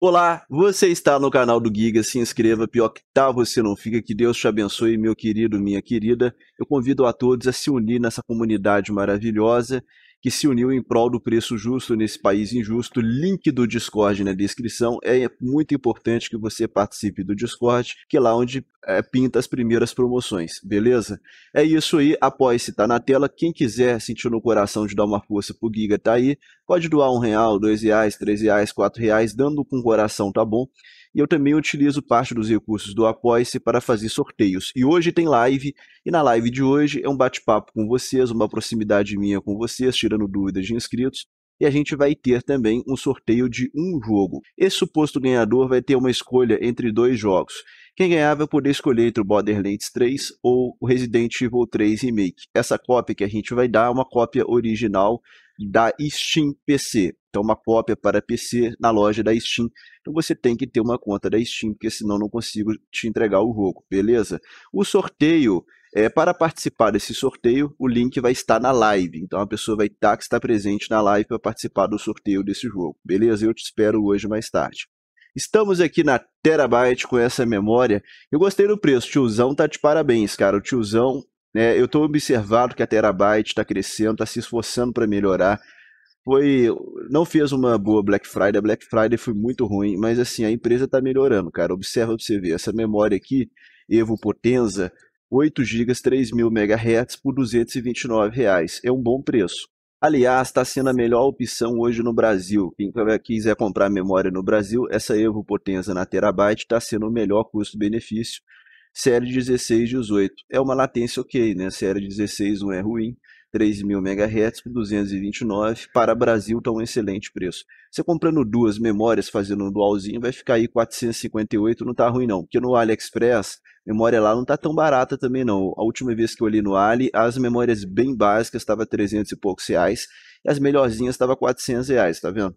Olá, você está no canal do Giga, se inscreva, pior que tal tá, você não fica, que Deus te abençoe, meu querido, minha querida. Eu convido a todos a se unir nessa comunidade maravilhosa que se uniu em prol do preço justo nesse país injusto. Link do Discord na descrição. É muito importante que você participe do Discord, que é lá onde é, pinta as primeiras promoções, beleza? É isso aí, apoie-se, tá na tela. Quem quiser sentir no coração de dar uma força pro Giga, tá aí. Pode doar um real, dois reais, três reais, quatro reais, dando com o coração, tá bom? E eu também utilizo parte dos recursos do Apoia-se para fazer sorteios. E hoje tem live, e na live de hoje é um bate-papo com vocês, uma proximidade minha com vocês, tirando dúvidas de inscritos. E a gente vai ter também um sorteio de um jogo. Esse suposto ganhador vai ter uma escolha entre dois jogos. Quem ganhar vai poder escolher entre o Borderlands 3 ou o Resident Evil 3 Remake. Essa cópia que a gente vai dar é uma cópia original da Steam PC. Então, uma cópia para PC na loja da Steam. Então, você tem que ter uma conta da Steam, porque senão não consigo te entregar o jogo, beleza? O sorteio, é, para participar desse sorteio, o link vai estar na live. Então, a pessoa vai estar tá, que está presente na live para participar do sorteio desse jogo, beleza? Eu te espero hoje mais tarde. Estamos aqui na Terabyte com essa memória. Eu gostei do preço, tiozão tá de parabéns, cara. O tiozão, né, eu estou observado que a Terabyte está crescendo, está se esforçando para melhorar foi não fez uma boa Black Friday, a Black Friday foi muito ruim, mas assim, a empresa está melhorando, cara. Observa para você ver, essa memória aqui, Evo Potenza, 8 GB, 3000 MHz por R$ 229, reais. é um bom preço. Aliás, está sendo a melhor opção hoje no Brasil. Quem quiser comprar memória no Brasil, essa Evo Potenza na terabyte está sendo o melhor custo-benefício. Série 16, 18. É uma latência ok, né? Série 16 não é ruim 3.000 MHz por 229 para Brasil está um excelente preço. Você comprando duas memórias, fazendo um dualzinho, vai ficar aí 458, não tá ruim não, porque no AliExpress, memória lá não tá tão barata também não. A última vez que eu olhei no Ali, as memórias bem básicas estava 300 e poucos reais, e as melhorzinhas estava 400 reais, tá vendo?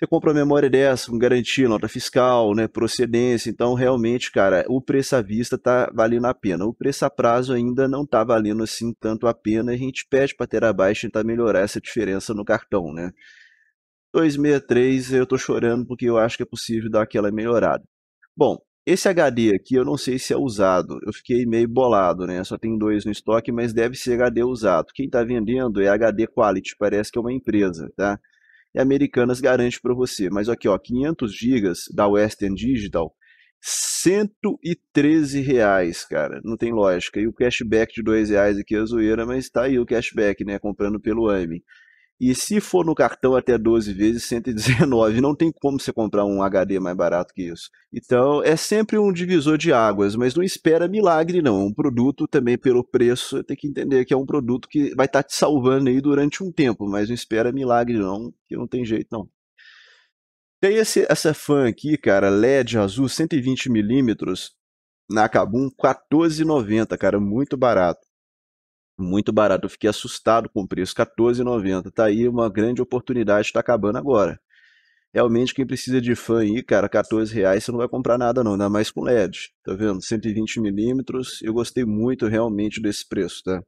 você compra uma memória dessa, com garantia, nota fiscal, né, procedência. Então, realmente, cara, o preço à vista tá valendo a pena. O preço a prazo ainda não tá valendo assim tanto a pena. A gente pede para ter abaixo tentar melhorar essa diferença no cartão, né? 263 eu tô chorando porque eu acho que é possível dar aquela melhorada. Bom, esse HD aqui eu não sei se é usado, eu fiquei meio bolado, né? Só tem dois no estoque, mas deve ser HD usado. Quem está vendendo é HD Quality, parece que é uma empresa, tá? e Americanas garante para você. Mas aqui, ó, 500 GB da Western Digital, 113 reais, cara. Não tem lógica. E o cashback de 2 reais aqui é zoeira, mas tá aí o cashback, né? Comprando pelo AME. E se for no cartão até 12 vezes, 119. Não tem como você comprar um HD mais barato que isso. Então, é sempre um divisor de águas, mas não espera milagre, não. Um produto também, pelo preço, tem que entender que é um produto que vai estar tá te salvando aí durante um tempo, mas não espera milagre, não, que não tem jeito, não. Tem esse, essa fan aqui, cara, LED azul 120mm na Kabum, 14,90, cara, muito barato muito barato. Eu fiquei assustado com o preço, R$14,90. Tá aí uma grande oportunidade, está acabando agora. Realmente, quem precisa de fã aí, cara, R$14,00 você não vai comprar nada não, ainda mais com LED. Tá vendo? 120mm, eu gostei muito realmente desse preço, tá?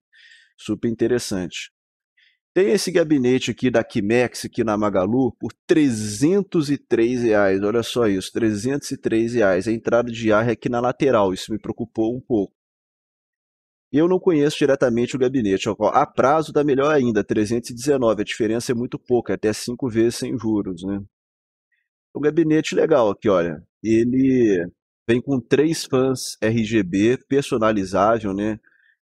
Super interessante. Tem esse gabinete aqui da Kimex, aqui na Magalu, por 303 reais. Olha só isso, 303 reais. A entrada de ar é aqui na lateral, isso me preocupou um pouco. Eu não conheço diretamente o gabinete, a prazo está melhor ainda, 319, a diferença é muito pouca, é até cinco vezes sem juros. Né? O gabinete legal aqui, olha, ele vem com três fãs RGB personalizável, né?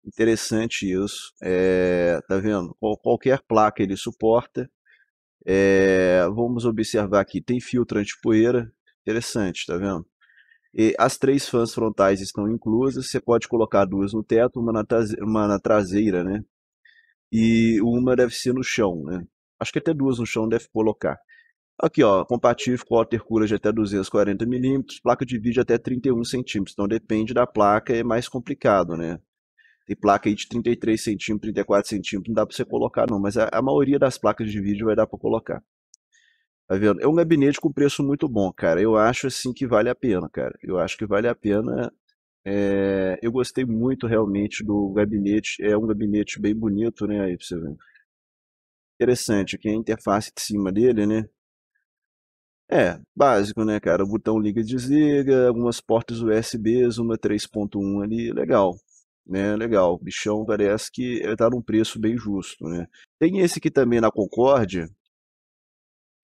Interessante isso. É, tá vendo? qualquer placa ele suporta. É, vamos observar aqui, tem filtro antipoeira. Interessante, tá vendo? E as três fãs frontais estão inclusas, você pode colocar duas no teto, uma na, uma na traseira, né? E uma deve ser no chão, né? Acho que até duas no chão deve colocar. Aqui, ó, compatível com watercooler de até 240mm, placa de vídeo até 31cm. Então depende da placa, é mais complicado, né? Tem placa aí de 33cm, 34cm, não dá para você colocar não, mas a, a maioria das placas de vídeo vai dar para colocar. Tá vendo? É um gabinete com preço muito bom, cara. Eu acho assim que vale a pena, cara. Eu acho que vale a pena. É... Eu gostei muito realmente do gabinete. É um gabinete bem bonito, né? Aí pra você ver. Interessante, aqui a interface de cima dele, né? É, básico, né, cara? Botão liga e desliga, algumas portas USBs, uma 3.1 ali, legal né? Legal, bichão parece que tá num preço bem justo, né? Tem esse aqui também na Concorde,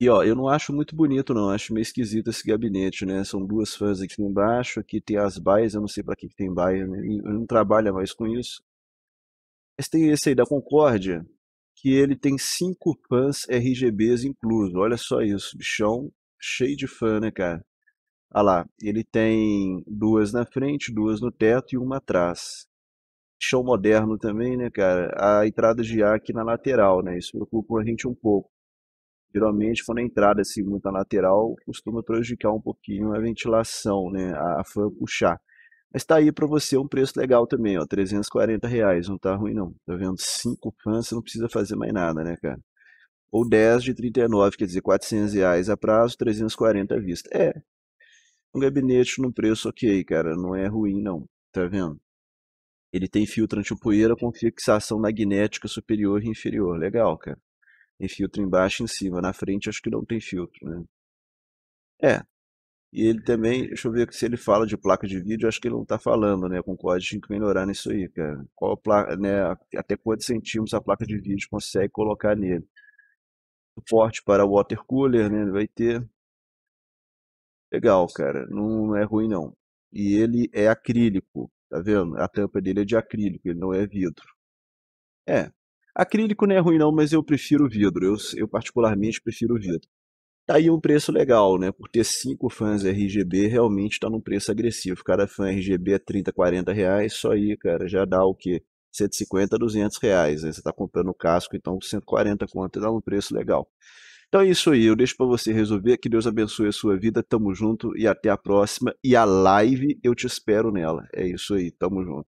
e ó, eu não acho muito bonito, não. Acho meio esquisito esse gabinete, né? São duas fãs aqui embaixo. Aqui tem as baias, eu não sei para que, que tem baia, né? Eu não trabalha mais com isso. Mas tem esse aí da Concórdia, que ele tem cinco fãs RGBs incluso. Olha só isso, bichão cheio de fã, né, cara? Olha lá, ele tem duas na frente, duas no teto e uma atrás. Show moderno também, né, cara? A entrada de ar aqui na lateral, né? Isso preocupa a gente um pouco geralmente quando a entrada é, assim muito na lateral costuma prejudicar um pouquinho a ventilação, né, a fã puxar. Mas está aí para você um preço legal também, ó, 340 reais, não tá ruim não. Tá vendo? cinco fãs, você não precisa fazer mais nada, né, cara? Ou 10 de 39, quer dizer, 400 reais a prazo, 340 à vista. É, um gabinete num preço ok, cara, não é ruim não, tá vendo? Ele tem filtro antipoeira com fixação magnética superior e inferior, legal, cara. Tem filtro embaixo e em cima. Na frente acho que não tem filtro, né? É. E ele também, deixa eu ver se ele fala de placa de vídeo, acho que ele não tá falando, né? Eu concordo, tinha que melhorar nisso aí, cara. Qual placa, né? Até quantos centímetros a placa de vídeo consegue colocar nele? Suporte para water cooler, né? Ele vai ter. Legal, cara. Não é ruim, não. E ele é acrílico, tá vendo? A tampa dele é de acrílico, ele não é vidro. É, Acrílico não é ruim não, mas eu prefiro vidro. Eu, eu particularmente prefiro vidro. Tá aí um preço legal, né? Por ter cinco fãs RGB, realmente tá num preço agressivo. Cada fã RGB é 30, 40 reais. Só aí, cara, já dá o quê? 150, 200 reais. Né? você tá comprando o casco, então 140 conto. Dá um preço legal. Então é isso aí, eu deixo para você resolver. Que Deus abençoe a sua vida. Tamo junto e até a próxima. E a live, eu te espero nela. É isso aí, tamo junto.